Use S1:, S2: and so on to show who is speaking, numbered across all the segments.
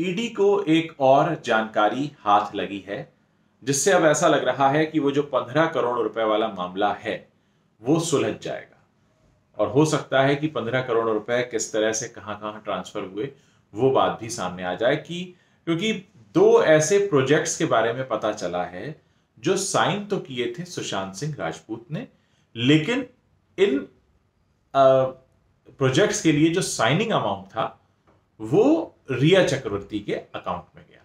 S1: ED को एक और जानकारी हाथ लगी है जिससे अब ऐसा लग रहा है कि वो जो पंद्रह करोड़ रुपए वाला मामला है वो सुलझ जाएगा और हो सकता है कि पंद्रह करोड़ रुपए किस तरह से कहां कहां ट्रांसफर हुए वो बात भी सामने आ जाए कि क्योंकि दो ऐसे प्रोजेक्ट्स के बारे में पता चला है जो साइन तो किए थे सुशांत सिंह राजपूत ने लेकिन इन प्रोजेक्ट्स के लिए जो साइनिंग अमाउंट था वो रिया चक्रवर्ती के अकाउंट में गया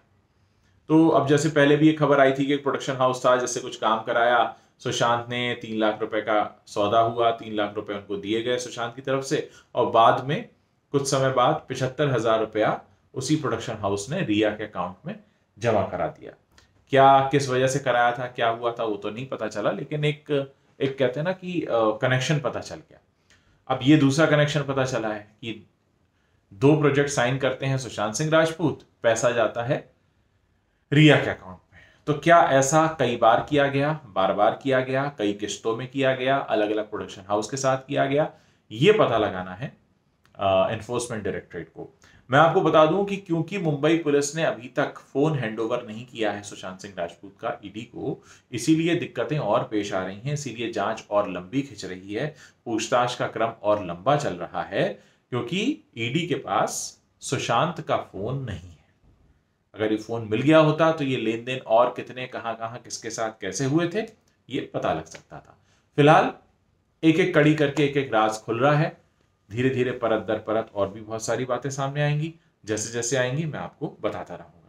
S1: तो अब जैसे पहले भी एक खबर आई थी कि प्रोडक्शन हाउस था जिससे कुछ काम कराया सुशांत ने तीन लाख रुपए का सौदा हुआ तीन लाख रुपए उनको दिए गए सुशांत की तरफ से और बाद में कुछ समय बाद पिछहत्तर हजार रुपया उसी प्रोडक्शन हाउस ने रिया के अकाउंट में जमा करा दिया क्या किस वजह से कराया था क्या हुआ था वो तो नहीं पता चला लेकिन एक एक कहते हैं ना कि कनेक्शन पता चल गया अब ये दूसरा कनेक्शन पता चला है कि दो प्रोजेक्ट साइन करते हैं सुशांत सिंह राजपूत पैसा जाता है रिया के अकाउंट में तो क्या ऐसा कई बार किया गया बार बार किया गया कई किस्तों में किया गया अलग अलग प्रोडक्शन हाउस के साथ किया गया ये पता लगाना है एनफोर्समेंट डायरेक्टरेट को मैं आपको बता दूं कि क्योंकि मुंबई पुलिस ने अभी तक फोन हैंडओवर नहीं किया है सुशांत सिंह राजपूत का ईडी e को इसीलिए दिक्कतें और पेश आ रही हैं इसीलिए जांच और लंबी खिंच रही है पूछताछ का क्रम और लंबा चल रहा है क्योंकि ईडी e के पास सुशांत का फोन नहीं है अगर ये फोन मिल गया होता तो ये लेन देन और कितने कहाँ कहां किसके साथ कैसे हुए थे ये पता लग सकता था फिलहाल एक एक कड़ी करके एक एक राज खुल रहा है धीरे धीरे परत दर परत और भी बहुत सारी बातें सामने आएंगी जैसे जैसे आएंगी मैं आपको बताता रहूंगा